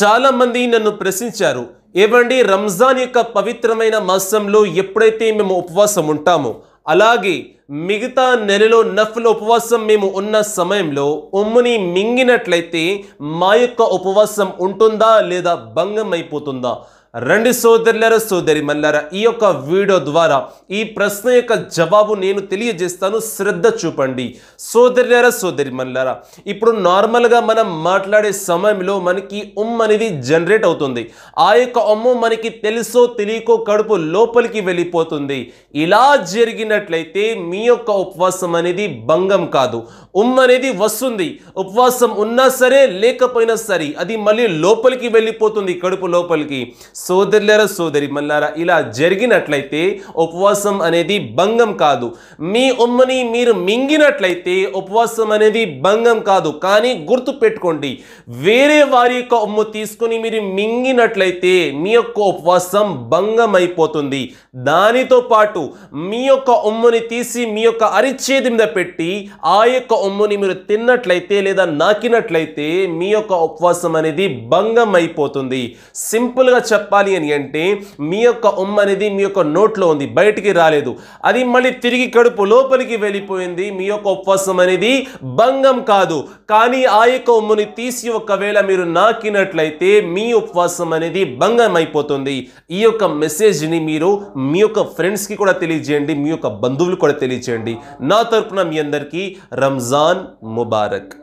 చాలామంది నన్ను ప్రశ్నించారు ఏవండి రంజాన్ యొక్క పవిత్రమైన మాసంలో ఎప్పుడైతే మేము ఉపవాసం ఉంటామో అలాగే మిగతా నెలలో నఫ్ల ఉపవాసం మేము ఉన్న సమయంలో ఉమ్ముని మింగినట్లయితే మా యొక్క ఉపవాసం ఉంటుందా లేదా భంగం అయిపోతుందా రెండు సోదరులర సోదరి మల్లారా ఈ యొక్క వీడియో ద్వారా ఈ ప్రశ్న యొక్క జవాబు నేను తెలియజేస్తాను శ్రద్ధ చూపండి సోదరులర సోదరి మల్లారా ఇప్పుడు నార్మల్గా మనం మాట్లాడే సమయంలో మనకి ఉమ్మ అనేది జనరేట్ అవుతుంది ఆ యొక్క ఉమ్ము మనకి తెలుసో తెలియకో కడుపు లోపలికి వెళ్ళిపోతుంది ఇలా జరిగినట్లయితే మీ యొక్క ఉపవాసం అనేది భంగం కాదు ఉమ్ అనేది వస్తుంది ఉపవాసం ఉన్నా సరే లేకపోయినా సరే అది మళ్ళీ లోపలికి వెళ్ళిపోతుంది కడుపు లోపలికి సోదరులరా సోదరి మల్లారా ఇలా జరిగినట్లయితే ఉపవాసం అనేది భంగం కాదు మీ ఉమ్మని మీరు మింగినట్లయితే ఉపవాసం అనేది భంగం కాదు కానీ గుర్తు పెట్టుకోండి వేరే వారి యొక్క ఉమ్మ తీసుకుని మీరు మింగినట్లయితే మీ యొక్క ఉపవాసం భంగం అయిపోతుంది దానితో పాటు మీ యొక్క ఉమ్మని తీసి మీ యొక్క అరిచేది మీద పెట్టి ఆ యొక్క ఒమ్ముని మీరు తిన్నట్లయితే లేదా నాకినట్లయితే మీ యొక్క ఉపవాసం అనేది భంగం అయిపోతుంది సింపుల్గా చెప్పాలి అని అంటే మీ యొక్క ఉమ్మ అనేది మీ యొక్క నోట్లో ఉంది బయటికి రాలేదు అది మళ్ళీ తిరిగి కడుపు లోపలికి వెళ్ళిపోయింది మీ యొక్క ఉపవాసం అనేది భంగం కాదు కానీ ఆ యొక్క ఉమ్ముని తీసి ఒకవేళ మీరు నాకినట్లయితే మీ ఉపవాసం అనేది భంగం అయిపోతుంది ఈ యొక్క మెసేజ్ని మీరు మీ యొక్క ఫ్రెండ్స్కి కూడా తెలియజేయండి మీ యొక్క బంధువులు కూడా తెలియజేయండి తెలియచేయండి నా తరపున మీ అందరికీ రంజాన్ ముబారక్